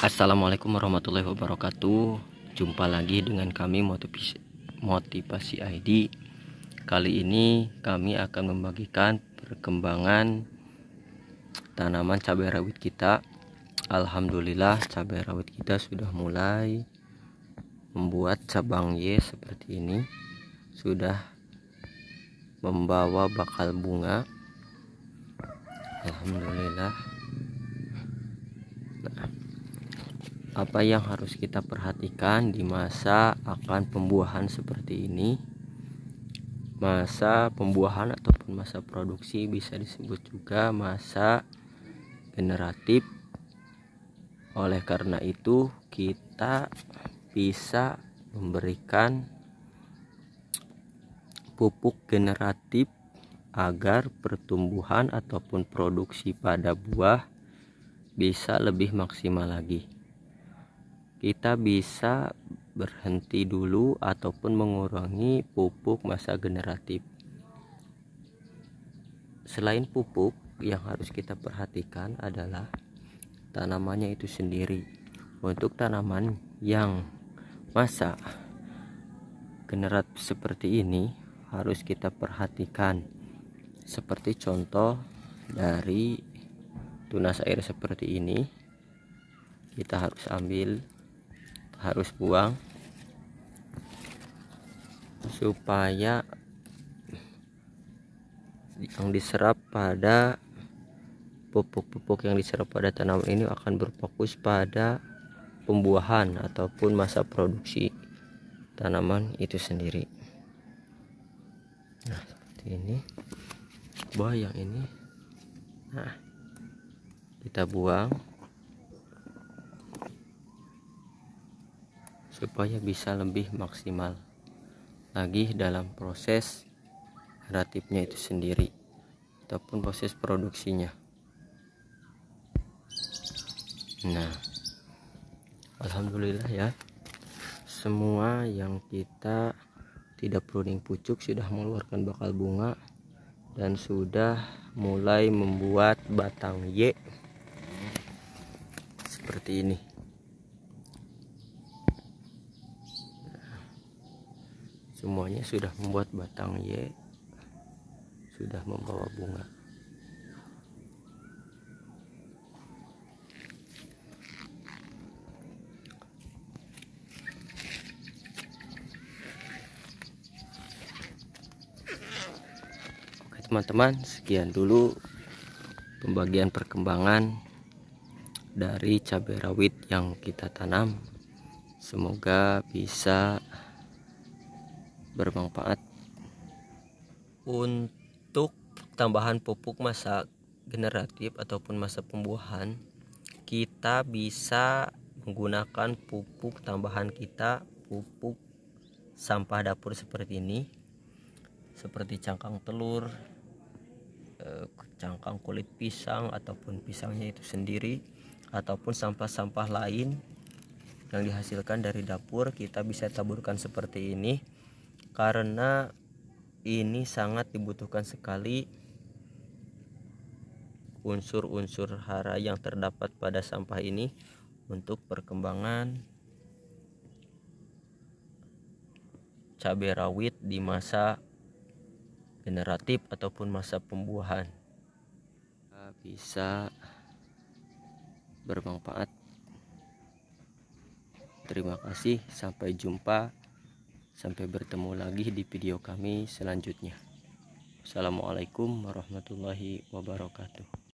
Assalamualaikum warahmatullahi wabarakatuh Jumpa lagi dengan kami Motivasi, Motivasi ID Kali ini kami akan membagikan perkembangan tanaman cabai rawit kita Alhamdulillah cabai rawit kita sudah mulai membuat cabang Y seperti ini Sudah membawa bakal bunga Alhamdulillah apa yang harus kita perhatikan di masa akan pembuahan seperti ini masa pembuahan ataupun masa produksi bisa disebut juga masa generatif oleh karena itu kita bisa memberikan pupuk generatif agar pertumbuhan ataupun produksi pada buah bisa lebih maksimal lagi kita bisa berhenti dulu ataupun mengurangi pupuk masa generatif. Selain pupuk yang harus kita perhatikan adalah tanamannya itu sendiri. Untuk tanaman yang masa generatif seperti ini harus kita perhatikan. Seperti contoh dari tunas air seperti ini kita harus ambil harus buang supaya yang diserap pada pupuk-pupuk yang diserap pada tanaman ini akan berfokus pada pembuahan ataupun masa produksi tanaman itu sendiri nah seperti ini buah yang ini nah kita buang supaya bisa lebih maksimal lagi dalam proses kreatifnya itu sendiri ataupun proses produksinya nah Alhamdulillah ya semua yang kita tidak pruning pucuk sudah mengeluarkan bakal bunga dan sudah mulai membuat batang Y seperti ini semuanya sudah membuat batang Y sudah membawa bunga Oke teman-teman sekian dulu pembagian perkembangan dari cabai rawit yang kita tanam semoga bisa bermanfaat untuk tambahan pupuk masa generatif ataupun masa pembuahan kita bisa menggunakan pupuk tambahan kita pupuk sampah dapur seperti ini seperti cangkang telur eh, cangkang kulit pisang ataupun pisangnya itu sendiri ataupun sampah-sampah lain yang dihasilkan dari dapur kita bisa taburkan seperti ini karena ini sangat dibutuhkan sekali unsur-unsur hara yang terdapat pada sampah ini untuk perkembangan cabai rawit di masa generatif ataupun masa pembuahan bisa bermanfaat terima kasih sampai jumpa Sampai bertemu lagi di video kami selanjutnya. Assalamualaikum warahmatullahi wabarakatuh.